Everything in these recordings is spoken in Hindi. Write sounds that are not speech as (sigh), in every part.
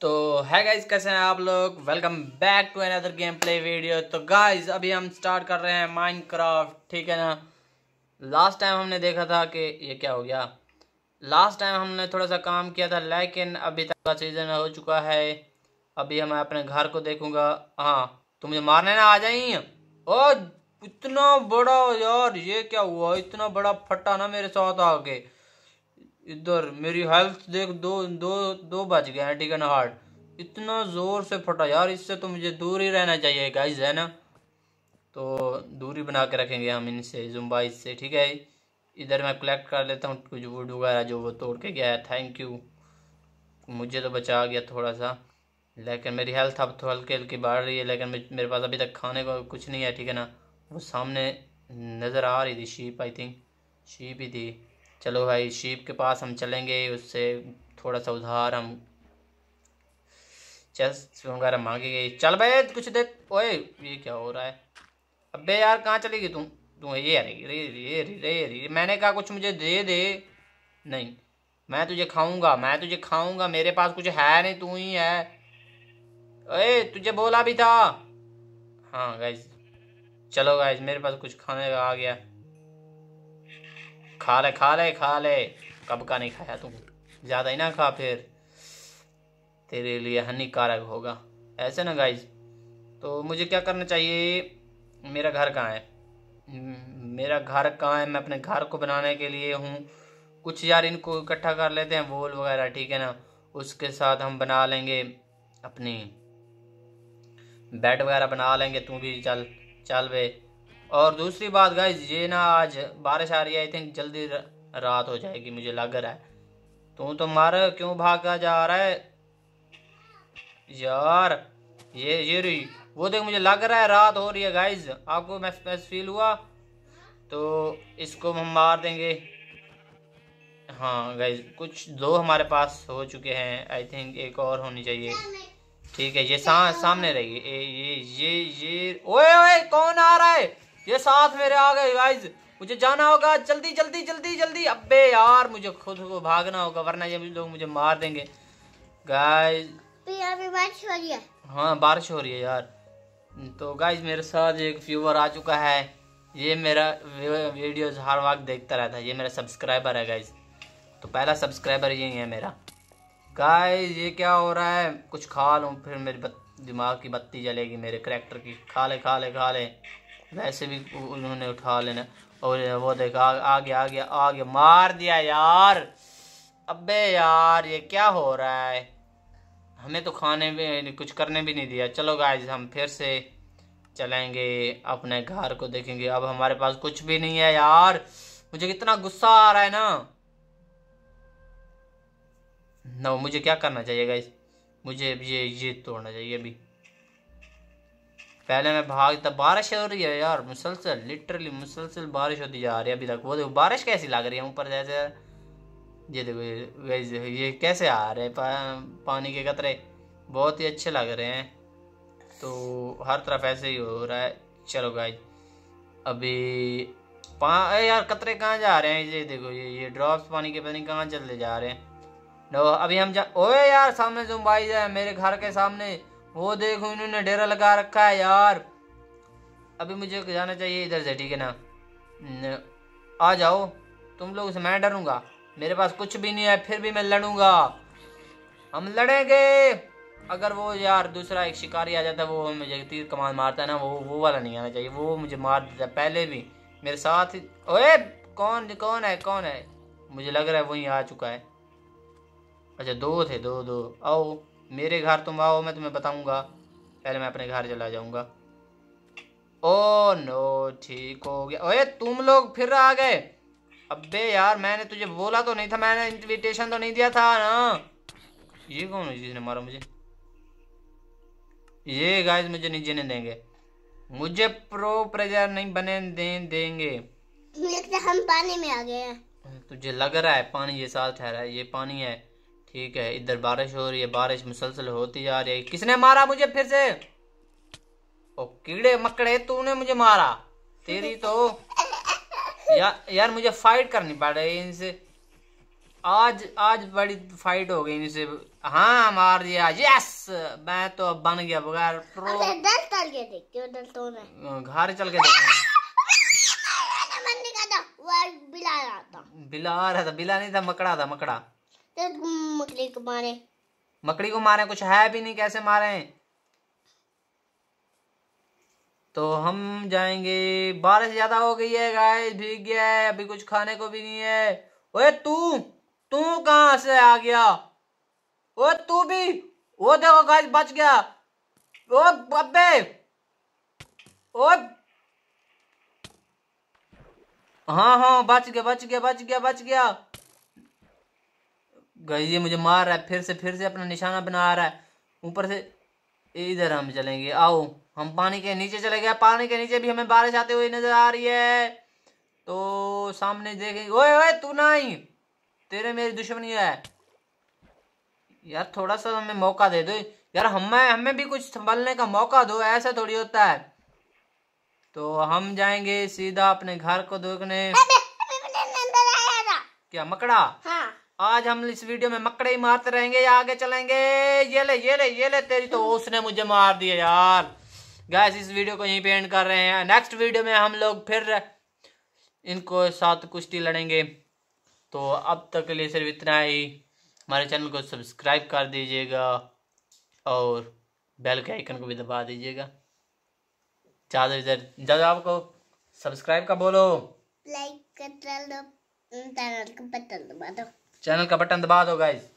तो है गाइज कैसे हैं आप लोग welcome back to another game play video तो गाइज अभी हम स्टार्ट कर रहे हैं माइनक्राफ्ट ठीक है ना लास्ट टाइम हमने देखा था कि ये क्या हो गया लास्ट टाइम हमने थोड़ा सा काम किया था लेकिन अभी तक का सीजन हो चुका है अभी हम अपने घर को देखूंगा हाँ तो मुझे मारने ना आ जाइ इतना बड़ा यार ये क्या हुआ इतना बड़ा फटा ना मेरे साथ आके इधर मेरी हेल्थ देख दो दो दो बज गए हैं ना हार्ट इतना ज़ोर से फटा यार इससे तो मुझे दूर ही रहना चाहिए गाइज है ना तो दूरी बना के रखेंगे हम इनसे जुम्बाइज से ठीक है इधर मैं कलेक्ट कर लेता हूँ कुछ वुड वगैरह जो वो तोड़ के गया है थैंक यू मुझे तो बचा गया थोड़ा सा लेकिन मेरी हेल्थ अब तो हल्की हल्की बढ़ रही है लेकिन मेरे पास अभी तक खाने को कुछ नहीं है ठीक है ना वो सामने नज़र आ रही थी शीप आई थिंक शीप ही थी चलो भाई शिव के पास हम चलेंगे उससे थोड़ा सा उधार हम चेस्ट वगैरह मांगे गई चल भाई कुछ देख ओए ये क्या हो रहा है अबे यार कहाँ चलेगी तुम तू ये अरे रे रे रे रे मैंने कहा कुछ मुझे दे दे नहीं मैं तुझे खाऊंगा मैं तुझे खाऊंगा मेरे पास कुछ है नहीं तू ही है अरे तुझे बोला भी था हाँ गाइज चलो गाइज मेरे पास कुछ खाने का आ गया खा ले खा ले खा ले कब का नहीं खाया तुम ज़्यादा ही ना खा फिर तेरे लिए हानिकारक होगा ऐसे ना गाइज तो मुझे क्या करना चाहिए मेरा घर कहाँ है हम्म, मेरा घर कहाँ है मैं अपने घर को बनाने के लिए हूँ कुछ यार इनको इकट्ठा कर लेते हैं वोल वगैरह ठीक है ना उसके साथ हम बना लेंगे अपनी बेड वगैरह बना लेंगे तू भी चल चल वे और दूसरी बात गाइज ये ना आज बारिश आ रही है आई थिंक जल्दी रात हो जाएगी मुझे लग रहा है तू तो मार क्यों भागा जा रहा है यार ये ये रही वो देख मुझे लग रहा है रात हो रही है गाइज आपको मैस फील हुआ तो इसको हम मार देंगे हाँ गाइज कुछ दो हमारे पास हो चुके हैं आई थिंक एक और होनी चाहिए ठीक है ये सा, सामने रहिए ये ये ये ओए ओए कौन आ रहा है ये साथ मेरे आ गए गाइज मुझे जाना होगा जल्दी जल्दी जल्दी जल्दी अबे यार मुझे खुद को भागना होगा वरना ये लोग मुझे मार देंगे गाइज तो बारिश हो रही है हाँ बारिश हो रही है यार तो गाइज मेरे साथ एक व्यूवर आ चुका है ये मेरा वीडियो हर वक्त देखता रहता है ये मेरा सब्सक्राइबर है गाइज तो पहला सब्सक्राइबर यही है मेरा गाइज ये क्या हो रहा है कुछ खा लूँ फिर मेरे दिमाग की बत्ती जलेगी मेरे करेक्टर की खा ले खा ले खा ले वैसे भी उन्होंने उठा लेना और वो देखा गया आ गया मार दिया यार अबे यार ये क्या हो रहा है हमें तो खाने में कुछ करने भी नहीं दिया चलो गाइज हम फिर से चलेंगे अपने घर को देखेंगे अब हमारे पास कुछ भी नहीं है यार मुझे कितना गुस्सा आ रहा है ना ना मुझे क्या करना चाहिए गाइज मुझे ये ये तोड़ना चाहिए अभी पहले मैं भाग था बारिश हो रही है यार मुसलसल लिटरली मुसलसल बारिश होती जा रही है अभी तक वो देखो बारिश कैसी लग रही है ऊपर जैसे ये देखो ये कैसे आ रहे पा, पानी के कतरे बहुत ही अच्छे लग रहे हैं तो हर तरफ ऐसे ही हो रहा है चलो भाई अभी पा यार कतरे कहाँ जा रहे हैं ये देखो ये ये ड्रॉप्स पानी के पानी कहाँ चले जा रहे हैं अभी हम जा ओए यार सामने जुम्बाइज जाए मेरे घर के सामने वो देखो इन्होंने डेरा लगा रखा है यार अभी मुझे जाना चाहिए इधर से ठीक है ना आ जाओ तुम लोग से मैं डरूंगा मेरे पास कुछ भी नहीं है फिर भी मैं लड़ूंगा हम लड़ेंगे अगर वो यार दूसरा एक शिकारी आ जाता है वो मुझे तीर कमान मारता है ना वो वो वाला नहीं आना चाहिए वो मुझे मार देता पहले भी मेरे साथ ही ओए कौन कौन है कौन है मुझे लग रहा है वही आ चुका है अच्छा दो थे दो दो आओ मेरे घर तुम आओ मैं तुम्हें बताऊंगा पहले मैं अपने घर चला जाऊंगा ओ नो ठीक हो गया ओए तुम लोग फिर आ गए अबे यार मैंने तुझे बोला तो नहीं था मैंने इनविटेशन तो नहीं दिया था ना ये कौन है जिसने मारा मुझे ये गाइस मुझे नहीं जीने देंगे मुझे प्रो प्रेजर नहीं बने दे, देंगे हम पानी में आ गए तुझे लग रहा है पानी ये साल ठहरा है ये पानी है ठीक है इधर बारिश हो रही है बारिश मुसलसल होती जा रही है किसने मारा मुझे फिर से ओ कीड़े मकड़े तूने मुझे मारा तेरी तो या, यार मुझे फाइट करनी पड़ रही इनसे आज आज बड़ी फाइट हो गई इनसे हाँ मार दिया यस मैं तो अब बन गया बगैर प्रो अच्छा, हाँ, घर चल के देखते (laughs) बिला रहा था बिला नहीं था मकड़ा था मकड़ा मकड़ी को मारे मकड़ी को मारे कुछ है भी नहीं कैसे मारे तो हम जाएंगे बारिश ज्यादा हो गई है गाय भीग गया है अभी कुछ खाने को भी नहीं है ओए तू तू कहाँ से आ गया ओए तू भी वो देखो गाइस बच गया ओ बब्बे ओ हाँ हाँ बच गया बच गया बच गया बच गया गई ये मुझे मार रहा है फिर से फिर से अपना निशाना बना रहा है ऊपर से इधर हम चलेंगे आओ हम पानी के नीचे चले गए पानी के नीचे भी हमें बारिश आते हुए नजर आ रही है तो सामने देखेंगे ओए ओए तू नहीं तेरे मेरी दुश्मनी है यार थोड़ा सा हमें मौका दे दो यार हमें हमें भी कुछ संभलने का मौका दो ऐसा थोड़ी होता है तो हम जाएंगे सीधा अपने घर को देखने क्या मकड़ा हाँ। आज हम इस वीडियो में मकड़े ही मारते रहेंगे या आगे चलेंगे ये ले ये ले ये ले तेरी तो उसने मुझे मार दिया यार गैस इस वीडियो को यहीं पे एंड कर रहे हैं नेक्स्ट वीडियो में हम लोग फिर इनको साथ कुश्ती लड़ेंगे तो अब तक के लिए सिर्फ इतना ही हमारे चैनल को सब्सक्राइब कर दीजिएगा और बेल के आइकन को भी दबा दीजिएगा ज़्यादा इधर ज़्यादा आपको सब्सक्राइब का बोलो लाइक कर बटन दबा दो चैनल का बटन दबा दो गाइस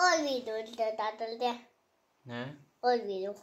और वीडियो डालते हैं और वीडियो